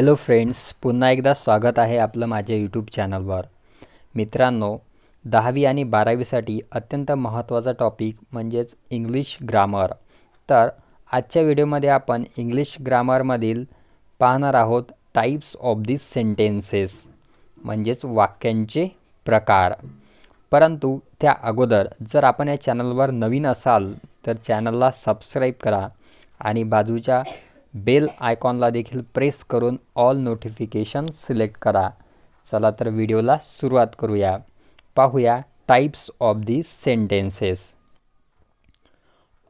Hello friends पुन्हा एकदा स्वागत आहे आपलं माझ्या यूट्यूब चॅनलवर मित्रांनो दहावी आणि बारावीसाठी अत्यंत महत्त्वाचा टॉपिक म्हणजेच इंग्लिश ग्रामर तर आजच्या व्हिडिओमध्ये आपण इंग्लिश ग्रामरमधील पाहणार आहोत टाईप्स ऑफ दिस सेंटेन्सेस म्हणजेच वाक्यांचे प्रकार परंतु त्या अगोदर जर आपण या चॅनलवर नवीन असाल तर चॅनलला सबस्क्राईब करा आणि बाजूच्या बेल आयकॉनला देखील प्रेस करून ऑल नोटिफिकेशन सिलेक्ट करा चला तर व्हिडिओला सुरुवात करूया पाहूया टाईप्स ऑफ दी सेंटेन्सेस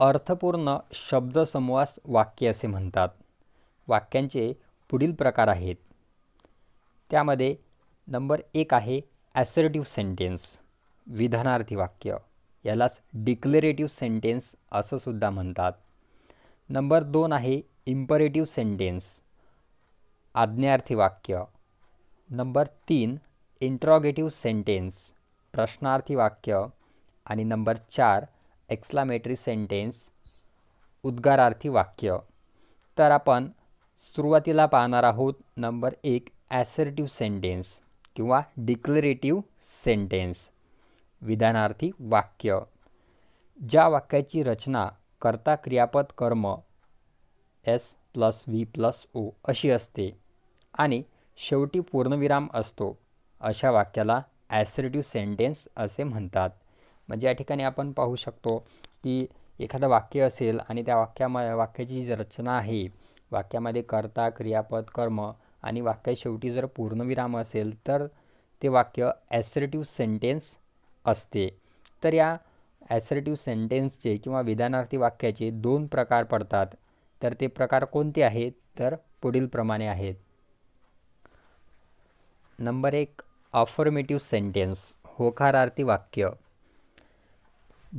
अर्थपूर्ण शब्दसमूहास वाक्य असे म्हणतात वाक्यांचे पुढील प्रकार आहेत त्यामध्ये नंबर एक आहे ॲसर्टिव्ह सेंटेन्स विधानार्थी वाक्य यालाच डिक्लेरेटिव्ह सेंटेन्स असंसुद्धा सुद्धा म्हणतात नंबर दोन आहे इम्परेटिव्ह सेंटेन्स आज्ञार्थी वाक्य नंबर तीन इंट्रॉगेटिव्ह सेंटेन्स प्रश्नार्थी वाक्य आणि नंबर चार एक्स्लामेटरी सेंटेन्स उद्गारार्थी वाक्य तर आपण सुरुवातीला पाहणार आहोत नंबर एक ॲसर्टिव्ह सेंटेन्स किंवा डिक्लरेटिव्ह सेंटेन्स विधानार्थी वाक्य ज्या वाक्याची रचना कर्ता क्रियापद कर्म S plus V plus O अशी असते आणि शेवटी पूर्णविराम असतो अशा वाक्याला ॲसर्टिव्ह सेंटेन्स असे म्हणतात म्हणजे या ठिकाणी आपण पाहू शकतो की एखादं वाक्य असेल आणि त्या वाक्याम वाक्याची जी रचना आहे वाक्यामध्ये कर्ता क्रियापद कर्म आणि वाक्या शेवटी जर पूर्णविराम असेल तर ते वाक्य ॲसर्टिव्ह सेंटेन्स असते तर या ॲसर्टिव्ह सेंटेन्सचे किंवा विधानार्थी वाक्याचे दोन प्रकार पडतात तर ते प्रकार कोणते आहेत तर पुढीलप्रमाणे आहेत नंबर एक ऑफर्मेटिव्ह सेंटेन्स होकारार्थी वाक्य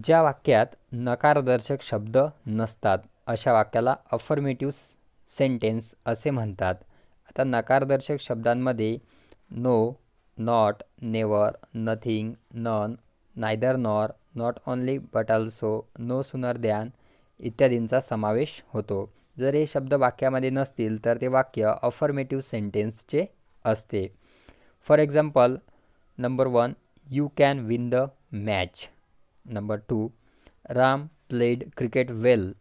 ज्या वाक्यात नकारदर्शक शब्द नसतात अशा वाक्याला अफर्मेटिव्ह सेंटेन्स असे म्हणतात आता नकारदर्शक शब्दांमध्ये no not never nothing none neither nor not only but also no sooner than इत्यादींचा समावेश होतो जर हे शब्द वाक्यामध्ये नसतील तर ते वाक्य अफर्मेटिव्ह सेंटेन्सचे असते for example number one you can win the match number two Ram played cricket well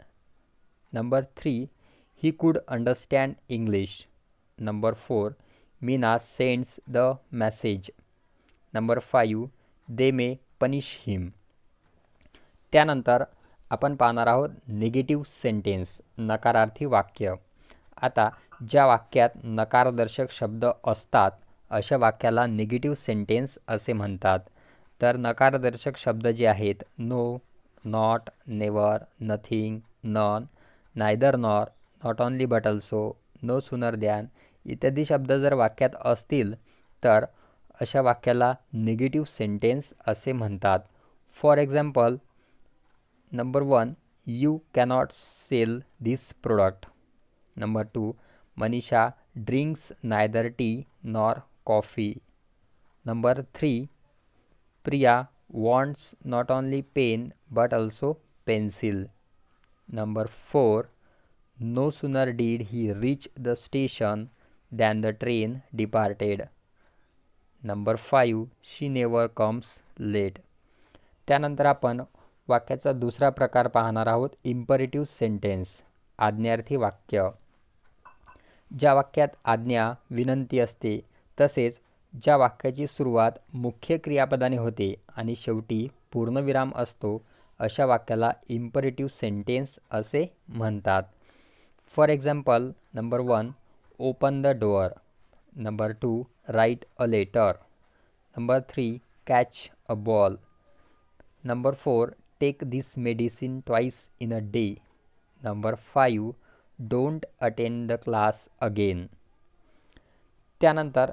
number three he could understand English number four Meena sends the message number five they may punish him त्यानंतर आपण पाहणार आहोत negative sentence नकारार्थी वाक्य आता ज्या वाक्यात नकारदर्शक शब्द असतात अशा वाक्याला निगेटिव्ह सेंटेन्स असे म्हणतात तर नकारदर्शक शब्द जे आहेत no not never nothing none neither nor not only but also no sooner than इत्यादी शब्द जर वाक्यात असतील तर अशा वाक्याला निगेटिव्ह सेंटेन्स असे म्हणतात for example number one you cannot sell this product number two manisha drinks neither tea nor coffee number three priya wants not only pen but also pencil number four no sooner did he reach the station than the train departed number five, she never comes late. त्यानंतर आपण वाक्याचा दुसरा प्रकार पाहणार आहोत imperative sentence आज्ञार्थी वाक्य ज्या वाक्यात आज्ञा विनंती असते तसेच ज्या वाक्याची सुरुवात मुख्य क्रियापदाने होते आणि शेवटी पूर्णविराम असतो अशा वाक्याला इम्परेटिव्ह सेंटेन्स असे म्हणतात for example number one open the door number two write a letter number three catch a ball number four take this medicine twice in a day. Number 5. Don't attend the class again त्यानंतर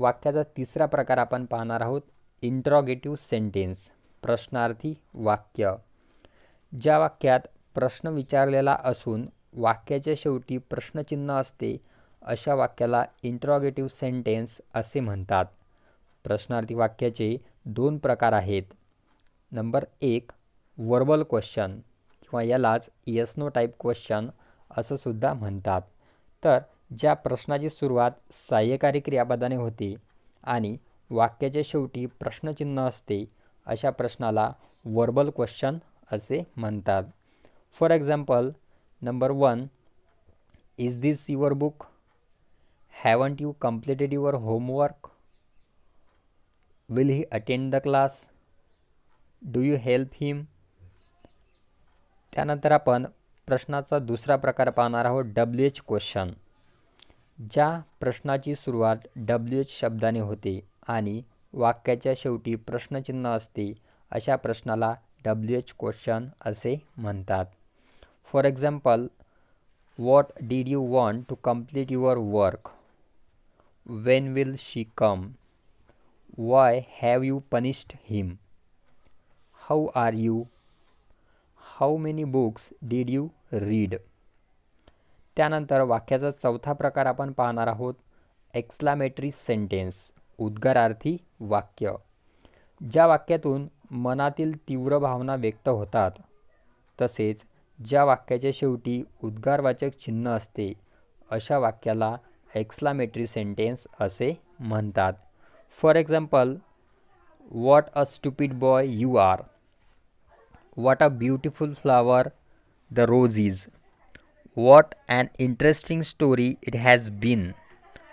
वाक्याचा तिसरा प्रकार आपण पाहणार आहोत interrogative sentence प्रश्नार्थी वाक्य ज्या वाक्यात प्रश्न विचारलेला असून वाक्याच्या शेवटी प्रश्नचिन्ह असते अशा वाक्याला इंट्रॉगेटिव्ह सेंटेन्स असे म्हणतात प्रश्नार्थी वाक्याचे दोन प्रकार आहेत नंबर एक वर्बल क्वेश्चन किंवा यालाच येस नो टाईप क्वेश्चन असं सुद्धा म्हणतात तर ज्या प्रश्नाची सुरुवात सहाय्यकारी क्रियापदाने होते आणि वाक्याच्या शेवटी प्रश्नचिन्ह असते अशा प्रश्नाला वर्बल क्वेश्चन असे म्हणतात for example number one is this your book haven't you completed your homework will he attend the class do you help him त्यानंतर आपण प्रश्नाचा दुसरा प्रकार पाहणार आहोत डब्ल्यू एच क्वेश्चन ज्या प्रश्नाची सुरुवात डब्ल्यू एच शब्दाने होते आणि वाक्याच्या शेवटी प्रश्नचिन्ह असते अशा प्रश्नाला डब्ल्यू एच क्वेश्चन असे म्हणतात for example what did you want to complete your work when will she come why have you punished him how are you how many books did you read त्यानंतर वाक्याचा चौथा प्रकार आपण पाहणार आहोत एक्स्लामेटरी sentence उद्गारार्थी वाक्य ज्या वाक्यातून मनातील तीव्र भावना व्यक्त होतात तसेच ज्या वाक्याच्या शेवटी उद्गारवाचक चिन्ह असते अशा वाक्याला एक्स्लामेटरी सेंटेन्स असे म्हणतात for example what a stupid boy you are what a beautiful flower the rose is. What an interesting story it has been.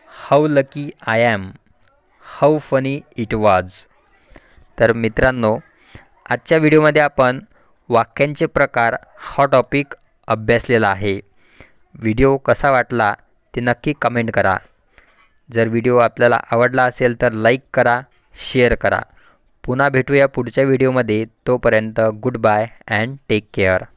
How lucky I am. How funny it was. तर मित्रांनो आजच्या व्हिडिओमध्ये आपण वाक्यांचे प्रकार हा topic अभ्यासलेला आहे video कसा वाटला ते नक्की कमेंट करा जर व्हिडिओ आपल्याला आवडला असेल तर लाईक करा शेअर करा पुन्हा भेटूया पुढच्या व्हिडिओमध्ये तोपर्यंत goodbye and take care